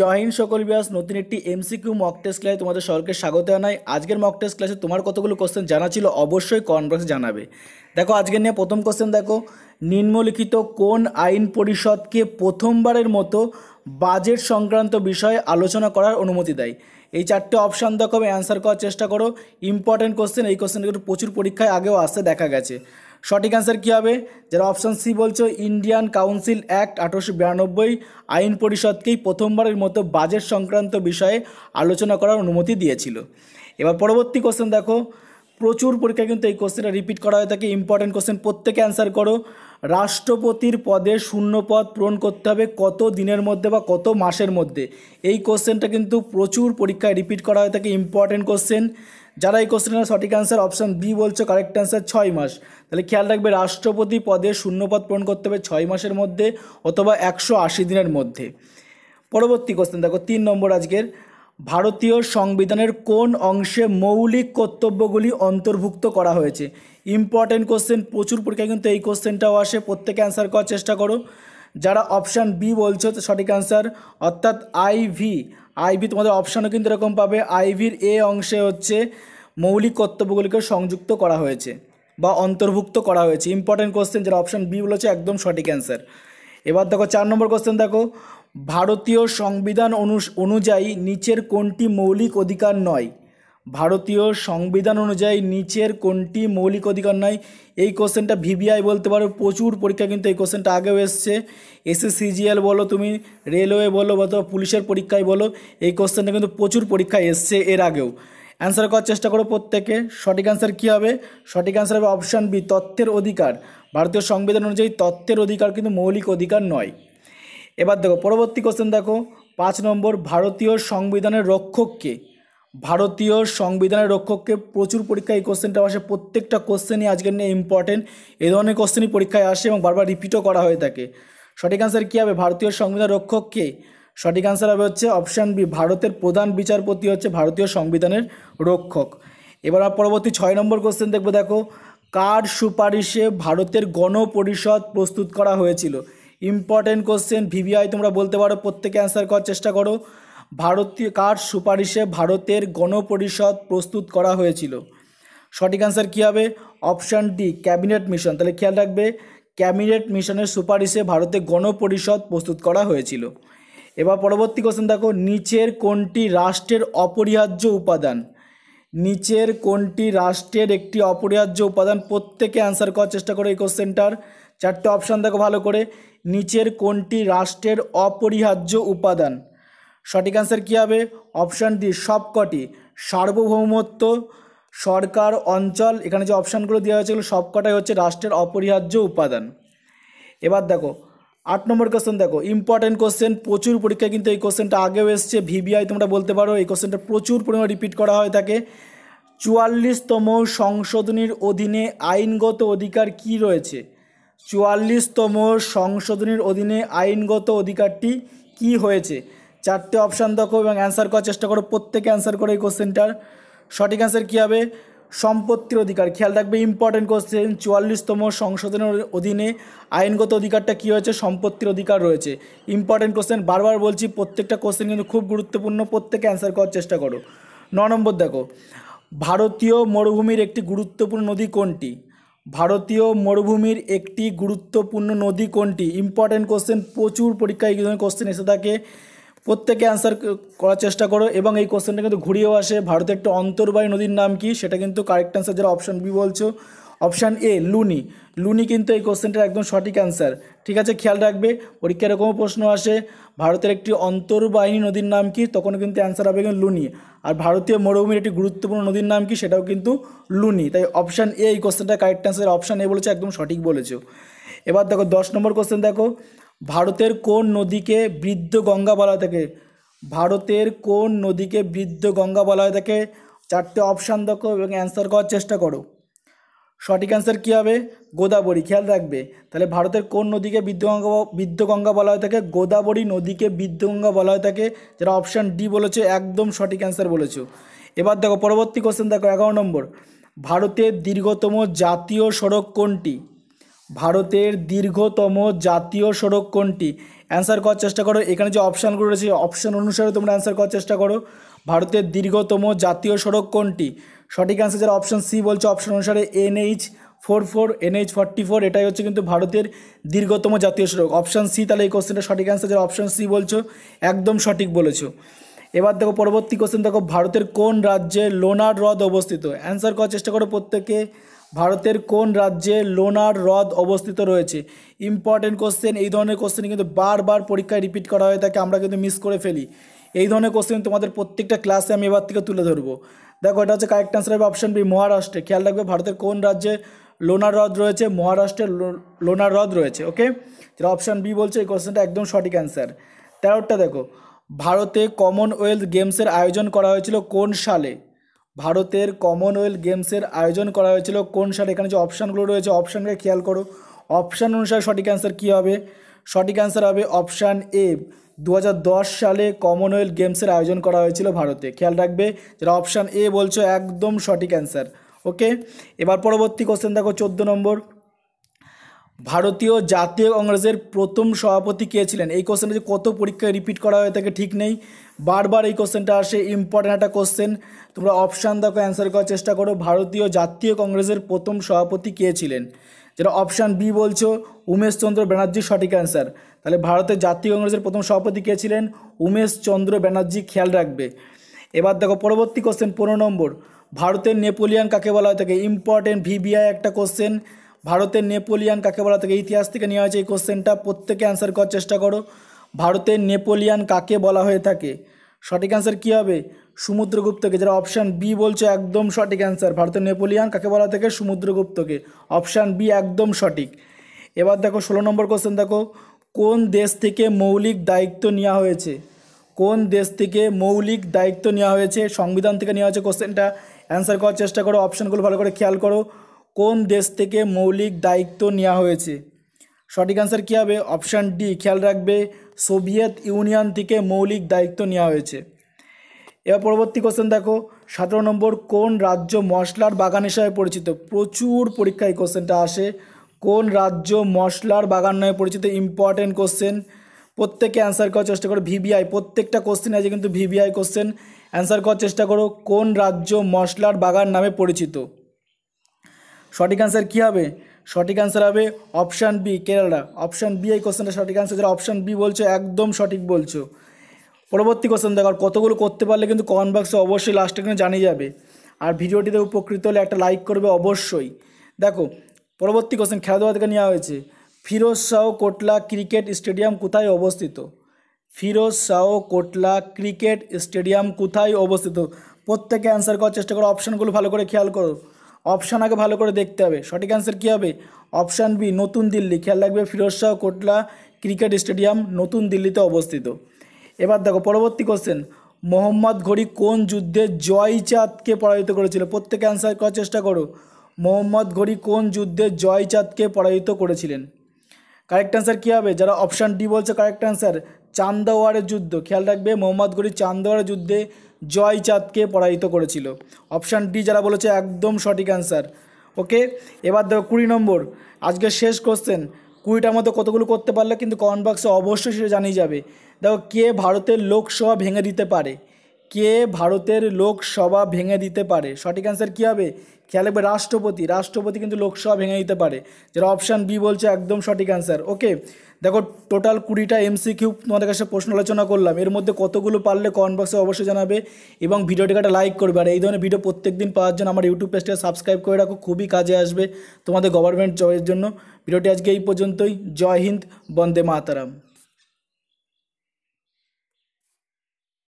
জয়হিন সকল বিয়াস নতুন একটি এমসিকিউ মক টেস্ট ক্লাসে তোমাদের সরকারকে স্বাগত জানাই আজকের মক টেস্ট ক্লাসে তোমার কতগুলো কোশ্চেন জানা ছিল অবশ্যই বক্সে জানাবে দেখো আজকে নিয়ে প্রথম কোশ্চেন দেখো নিম্নলিখিত কোন আইন পরিষদকে প্রথমবারের মতো বাজেট সংক্রান্ত বিষয়ে আলোচনা করার অনুমতি দেয় এই চারটে অপশান দেখো অ্যান্সার করার চেষ্টা করো ইম্পর্ট্যান্ট কোশ্চেন এই কোশ্চেনগুলো প্রচুর পরীক্ষায় আগেও আসতে দেখা গেছে সঠিক অ্যান্সার কী হবে যারা অপশান সি বলছো ইন্ডিয়ান কাউন্সিল অ্যাক্ট আঠারোশো বিরানব্বই আইন পরিষদকেই প্রথমবারের মতো বাজেট সংক্রান্ত বিষয়ে আলোচনা করার অনুমতি দিয়েছিল এবার পরবর্তী কোশ্চেন দেখো প্রচুর পরীক্ষায় কিন্তু এই কোশ্চেনটা রিপিট করা হয়ে থাকে ইম্পর্টেন্ট কোশ্চেন প্রত্যেকে অ্যান্সার করো রাষ্ট্রপতির পদে শূন্য পদ পূরণ করতে হবে কত দিনের মধ্যে বা কত মাসের মধ্যে এই কোশ্চেনটা কিন্তু প্রচুর পরীক্ষায় রিপিট করা হয়ে থাকে ইম্পর্টেন্ট কোশ্চেন যারা এই কোশ্চেনের সঠিক অ্যান্সার অপশান বি বলছো কারেক্ট অ্যান্সার ছয় মাস তাহলে খেয়াল রাখবে রাষ্ট্রপতি পদে শূন্যপদ পূরণ করতে হবে ছয় মাসের মধ্যে অথবা একশো আশি দিনের মধ্যে পরবর্তী কোশ্চেন দেখো তিন নম্বর আজকের ভারতীয় সংবিধানের কোন অংশে মৌলিক কর্তব্যগুলি অন্তর্ভুক্ত করা হয়েছে ইম্পর্টেন্ট কোশ্চেন প্রচুর পরীক্ষায় কিন্তু এই কোশ্চেনটাও আসে প্রত্যেকে অ্যান্সার করার চেষ্টা করো যারা অপশান বি বলছো সঠিক অ্যান্সার অর্থাৎ আইভি আইভি তোমাদের অপশানও কিন্তু এরকম পাবে আইভির এ অংশে হচ্ছে মৌলিক কর্তব্যগুলিকে সংযুক্ত করা হয়েছে বা অন্তর্ভুক্ত করা হয়েছে ইম্পর্টেন্ট কোশ্চেন যারা অপশান বি বলেছে একদম সঠিক অ্যান্সার এবার দেখো চার নম্বর কোশ্চেন দেখো ভারতীয় সংবিধান অনুযায়ী নিচের কোনটি মৌলিক অধিকার নয় ভারতীয় সংবিধান অনুযায়ী নিচের কোনটি মৌলিক অধিকার নয় এই কোশ্চেনটা ভিভিআই বলতে পারো প্রচুর পরীক্ষা কিন্তু এই কোশ্চেনটা আগেও এসছে এসএসসিজিএল বলো তুমি রেলওয়ে বলো অথবা পুলিশের পরীক্ষায় বলো এই কোশ্চেনটা কিন্তু প্রচুর পরীক্ষায় এসছে এর আগেও অ্যান্সার করার চেষ্টা করো প্রত্যেকে সঠিক অ্যান্সার কী হবে সঠিক অ্যান্সার হবে অপশান বি তথ্যের অধিকার ভারতীয় সংবিধান অনুযায়ী তথ্যের অধিকার কিন্তু মৌলিক অধিকার নয় এবার দেখো পরবর্তী কোশ্চেন দেখো পাঁচ নম্বর ভারতীয় সংবিধানের রক্ষককে ভারতীয় সংবিধানের রক্ষককে প্রচুর পরীক্ষা এই কোশ্চেনটা আসে প্রত্যেকটা কোশ্চেনই আজকের নিয়ে ইম্পর্টেন্ট এ ধরনের কোশ্চেনই পরীক্ষায় আসে এবং বারবার রিপিটও করা হয়ে থাকে সঠিক আনসার কী হবে ভারতীয় সংবিধান রক্ষককে সঠিক আনসার হবে হচ্ছে অপশান বি ভারতের প্রধান বিচারপতি হচ্ছে ভারতীয় সংবিধানের রক্ষক এবার পরবর্তী ছয় নম্বর কোশ্চেন দেখবো দেখো কার সুপারিশে ভারতের গণপরিষদ প্রস্তুত করা হয়েছিল ইম্পর্টেন্ট কোশ্চেন ভিভিআই তোমরা বলতে পারো প্রত্যেকে অ্যান্সার করার চেষ্টা করো ভারতীয় কার সুপারিশে ভারতের গণপরিষদ প্রস্তুত করা হয়েছিল সঠিক অ্যান্সার কী হবে অপশান ডি ক্যাবিনেট মিশন তাহলে খেয়াল রাখবে ক্যাবিনেট মিশনের সুপারিশে ভারতে গণপরিষদ প্রস্তুত করা হয়েছিল এবার পরবর্তী কোশ্চেন দেখো নিচের কোনটি রাষ্ট্রের অপরিহার্য উপাদান নিচের কোনটি রাষ্ট্রের একটি অপরিহার্য উপাদান প্রত্যেকে অ্যান্সার করার চেষ্টা করো এই কোশ্চেনটার চারটে অপশান দেখো ভালো করে নিচের কোনটি রাষ্ট্রের অপরিহার্য উপাদান সঠিক অ্যান্সার কী হবে অপশান ডি সবকটি সার্বভৌমত্ব সরকার অঞ্চল এখানে যে অপশানগুলো দেওয়া হয়েছে এগুলো সবকটাই হচ্ছে রাষ্ট্রের অপরিহার্য উপাদান এবার দেখো আট নম্বর কোশ্চেন দেখো ইম্পর্টেন্ট কোশ্চেন প্রচুর পরীক্ষায় কিন্তু এই কোশ্চেনটা আগেও এসছে ভিভিআই তোমরা বলতে পারো এই কোশ্চেনটা প্রচুর পরিমাণে রিপিট করা হয়ে থাকে চুয়াল্লিশতম সংশোধনীর অধীনে আইনগত অধিকার কি রয়েছে চুয়াল্লিশতম সংশোধনীর অধীনে আইনগত অধিকারটি কি হয়েছে চারটে অপশান দেখো এবং অ্যান্সার করার চেষ্টা করো প্রত্যেকে অ্যান্সার করো এই কোশ্চেনটার সঠিক অ্যান্সার কী হবে সম্পত্তির অধিকার খেয়াল রাখবে ইম্পর্টেন্ট কোশ্চেন চুয়াল্লিশতম সংশোধনের অধীনে আইনগত অধিকারটা কী হয়েছে সম্পত্তির অধিকার রয়েছে ইম্পর্টেন্ট কোশ্চেন বারবার বলছি প্রত্যেকটা কোশ্চেন কিন্তু খুব গুরুত্বপূর্ণ প্রত্যেকে অ্যান্সার করার চেষ্টা করো ন নম্বর দেখো ভারতীয় মরুভূমির একটি গুরুত্বপূর্ণ নদী কোনটি ভারতীয় মরুভূমির একটি গুরুত্বপূর্ণ নদী কোনটি ইম্পর্টেন্ট কোশ্চেন প্রচুর পরীক্ষায় কোশ্চেন এসে থাকে প্রত্যেকে অ্যান্সার করার চেষ্টা করো এবং এই কোশ্চেনটা কিন্তু ঘুরিয়েও আসে ভারতের একটা অন্তর্বাহী নদীর নাম কি সেটা কিন্তু কারেক্ট অ্যান্সার যারা অপশান বি বলছো অপশান এ লুনি লুনি কিন্তু এই কোশ্চেনটার একদম সঠিক অ্যান্সার ঠিক আছে খেয়াল রাখবে পরীক্ষা এরকমও প্রশ্ন আসে ভারতের একটি অন্তর্বাহিনী নদীর নাম কি তখন কিন্তু অ্যান্সার হবে কিন্তু লুনি আর ভারতীয় মরুভূমির একটি গুরুত্বপূর্ণ নদীর নাম কি সেটাও কিন্তু লুনি তাই অপশান এ এই কোশ্চেনটা কারেক্ট অ্যান্সার অপশান এ বলেছে একদম সঠিক বলেছো এবার দেখো দশ নম্বর কোশ্চেন দেখো ভারতের কোন নদীকে বৃদ্ধ গঙ্গা বলা হয়ে থাকে ভারতের কোন নদীকে বৃদ্ধ গঙ্গা বলা হয়ে থাকে চারটে অপশান দেখো এবং অ্যান্সার করার চেষ্টা করো সঠিক অ্যান্সার কী হবে গোদাবরী খেয়াল রাখবে তাহলে ভারতের কোন নদীকে বিদ্যগঙ্গা বিদ্যগঙ্গা বলা হয়ে থাকে গোদাবরী নদীকে বিদ্যগঙ্গা বলা হয়ে থাকে যারা অপশান ডি বলেছে একদম সঠিক অ্যান্সার বলেছো এবার দেখো পরবর্তী কোশ্চেন দেখো এগারো নম্বর ভারতের দীর্ঘতম জাতীয় সড়ক কোনটি ভারতের দীর্ঘতম জাতীয় সড়ক কোনটি অ্যান্সার করার চেষ্টা করো এখানে যে অপশানগুলো রয়েছে অপশান অনুসারে তোমরা অ্যান্সার করার চেষ্টা করো ভারতের দীর্ঘতম জাতীয় সড়ক কোনটি সঠিক অ্যান্সার যারা অপশান সি বলছে অপশান অনুসারে NH four four NH forty four এটাই হচ্ছে কিন্তু ভারতের দীর্ঘতম জাতীয় সড়ক অপশান সি তাহলে এই কোশ্চেনটা সঠিক অ্যান্সার যারা অপশান সি বলছো একদম সঠিক বলেছো এবার দেখো পরবর্তী কোশ্চেন দেখো ভারতের কোন রাজ্যে লোনার হ্রদ অবস্থিত অ্যান্সার করার চেষ্টা করো প্রত্যেকে ভারতের কোন রাজ্যে লোনার হ্রদ অবস্থিত রয়েছে ইম্পর্টেন্ট কোশ্চেন এই ধরনের কোশ্চেন কিন্তু বারবার পরীক্ষায় রিপিট করা হয়ে তাকে আমরা কিন্তু মিস করে ফেলি এই ধরনের কোশ্চেন তোমাদের প্রত্যেকটা ক্লাসে আমি এবার থেকে তুলে ধরবো দেখো এটা হচ্ছে কারেক্ট অ্যান্সার হবে অপশান বি মহারাষ্ট্রে খেয়াল রাখবে ভারতের কোন রাজ্যে লোনার হ্রদ রয়েছে মহারাষ্ট্রে লোনার হ্রদ রয়েছে ওকে যেটা অপশান বি বলছে এই কোশ্চেনটা একদম সঠিক অ্যান্সার তেরোটা দেখো ভারতে কমনওয়েলথ গেমসের আয়োজন করা হয়েছিল কোন সালে ভারতের কমনওয়েলথ গেমসের আয়োজন করা হয়েছিল কোন সালে এখানে যে অপশানগুলো রয়েছে অপশানকে খেয়াল করো অপশান অনুসারে সঠিক অ্যান্সার কী হবে সঠিক অ্যান্সার হবে অপশান এ দু সালে কমনওয়েলথ গেমসের আয়োজন করা হয়েছিল ভারতে খেয়াল রাখবে যারা অপশান এ বলছো একদম সঠিক অ্যান্সার ওকে এবার পরবর্তী কোশ্চেন দেখো চোদ্দো নম্বর ভারতীয় জাতীয় কংগ্রেসের প্রথম সভাপতি কে ছিলেন এই কোশ্চেনটা যে কত পরীক্ষায় রিপিট করা হয়ে থাকে ঠিক নেই বারবার এই কোশ্চেনটা আসে ইম্পর্ট্যান্ট একটা কোশ্চেন তোমরা অপশান দেখো অ্যান্সার করার চেষ্টা করো ভারতীয় জাতীয় কংগ্রেসের প্রথম সভাপতি কে ছিলেন যেটা অপশান বি বলছো উমেশচন্দ্র ব্যানার্জি সঠিক অ্যান্সার তাহলে ভারতের জাতীয় কংগ্রেসের প্রথম সভাপতি কে ছিলেন উমেশচন্দ্র ব্যানার্জি খেয়াল রাখবে এবার দেখো পরবর্তী কোশ্চেন পনেরো নম্বর ভারতের নেপোলিয়ান কাকে বলা হয় থাকে ইম্পর্টেন্ট ভিবিআই একটা কোশ্চেন ভারতের নেপোলিয়ান কাকে বলা থাকে ইতিহাস থেকে নেওয়া হয়েছে এই কোশ্চেনটা প্রত্যেকে অ্যান্সার করার চেষ্টা করো ভারতের নেপোলিয়ান কাকে বলা হয়ে থাকে সঠিক অ্যান্সার কী হবে সমুদ্রগুপ্তকে যারা অপশান বি বলছে একদম সঠিক অ্যান্সার ভারতের নেপোলিয়ান কাকে বলা থাকে সমুদ্রগুপ্তকে অপশান বি একদম সঠিক এবার দেখো ষোলো নম্বর কোশ্চেন দেখো কোন দেশ থেকে মৌলিক দায়িত্ব নেওয়া হয়েছে কোন দেশ থেকে মৌলিক দায়িত্ব নেওয়া হয়েছে সংবিধান থেকে নেওয়া হয়েছে কোশ্চেনটা অ্যান্সার করার চেষ্টা করো অপশানগুলো ভালো করে খেয়াল করো কোন দেশ থেকে মৌলিক দায়িত্ব নেওয়া হয়েছে সঠিক অ্যান্সার কী হবে অপশান ডি খেয়াল রাখবে সোভিয়েত ইউনিয়ন থেকে মৌলিক দায়িত্ব নেওয়া হয়েছে এবার পরবর্তী কোশ্চেন দেখো সতেরো নম্বর কোন রাজ্য মশলার বাগান হিসাবে পরিচিত প্রচুর পরীক্ষায় কোশ্চেনটা আসে কোন রাজ্য মশলার বাগান নয় পরিচিত ইম্পর্টেন্ট কোশ্চেন প্রত্যেকে অ্যান্সার করার চেষ্টা করো ভিভিআই প্রত্যেকটা কোশ্চেন আছে কিন্তু ভিভিআই কোশ্চেন অ্যান্সার করার চেষ্টা করো কোন রাজ্য মশলার বাগান নামে পরিচিত সঠিক অ্যান্সার কী হবে সঠিক অ্যান্সার হবে option B Kerala option B এই কোশ্চেনটা সঠিক অ্যান্সার যারা অপশান বি বলছো একদম সঠিক বলছো পরবর্তী কোশ্চেন দেখো আর কতগুলো করতে পারলে কিন্তু কমেন্ট বক্সে অবশ্যই লাস্টে কিন্তু জানিয়ে যাবে আর ভিডিওটিতে উপকৃত হলে একটা লাইক করবে অবশ্যই দেখো পরবর্তী কোশ্চেন খেলাধুলা থেকে নেওয়া হয়েছে ফিরোজ শাহ কোটলা ক্রিকেট স্টেডিয়াম কোথায় অবস্থিত ফিরোজ শাহ কোটলা ক্রিকেট স্টেডিয়াম কোথায় অবস্থিত প্রত্যেকে অ্যান্সার করার চেষ্টা করো অপশানগুলো ভালো করে খেয়াল করো অপশান আগে ভালো করে দেখতে হবে সঠিক অ্যান্সার কী হবে অপশান বি নতুন দিল্লি খেয়াল রাখবে ফিরোজ শাহ কোটলা ক্রিকেট স্টেডিয়াম নতুন দিল্লিতে অবস্থিত এবার দেখো পরবর্তী কোশ্চেন মোহাম্মদ ঘড়ি কোন যুদ্ধে জয়চাঁদকে পরাজিত করেছিল প্রত্যেক অ্যান্সার করার চেষ্টা করো মোহাম্মদ ঘড়ি কোন যুদ্ধে জয়চাঁদকে পরাজিত করেছিলেন কারেক্ট অ্যান্সার কী হবে যারা অপশান ডি বলছে কারেক্ট অ্যান্সার চান্দাওয়ারের যুদ্ধ খেয়াল রাখবে মোহাম্মদ ঘড়ি চান্দাওয়ারের যুদ্ধে জয়চাঁদকে পরাজিত করেছিল অপশান ডি যারা বলেছে একদম সঠিক অ্যান্সার ওকে এবার দেখো কুড়ি নম্বর আজকে শেষ কোশ্চেন কুড়িটার মতো কতগুলো করতে পারলে কিন্তু কমেন্ট বক্সে অবশ্যই সেটা জানিয়ে যাবে দেখো কে ভারতের লোকসভা ভেঙে দিতে পারে কে ভারতের লোকসভা ভেঙে দিতে পারে সঠিক অ্যান্সার কী হবে খেয়াল রাখবে রাষ্ট্রপতি রাষ্ট্রপতি কিন্তু লোকসভা ভেঙে দিতে পারে যারা অপশান বি বলছে একদম সঠিক অ্যান্সার ওকে দেখো টোটাল কুড়িটা এমসি কিউ তোমাদের কাছে প্রশ্ন আলোচনা করলাম এর মধ্যে কতগুলো পারলে কমেন্ট বক্সে অবশ্যই জানাবে এবং ভিডিওটিকে একটা লাইক করবে আর এই ধরনের ভিডিও প্রত্যেক দিন পাওয়ার জন্য আমার ইউটিউব পেজটা সাবস্ক্রাইব করে রাখো খুবই কাজে আসবে তোমাদের গভর্নমেন্ট জয়ের জন্য ভিডিওটি আজকে এই পর্যন্তই জয় হিন্দ বন্দে মাতারাম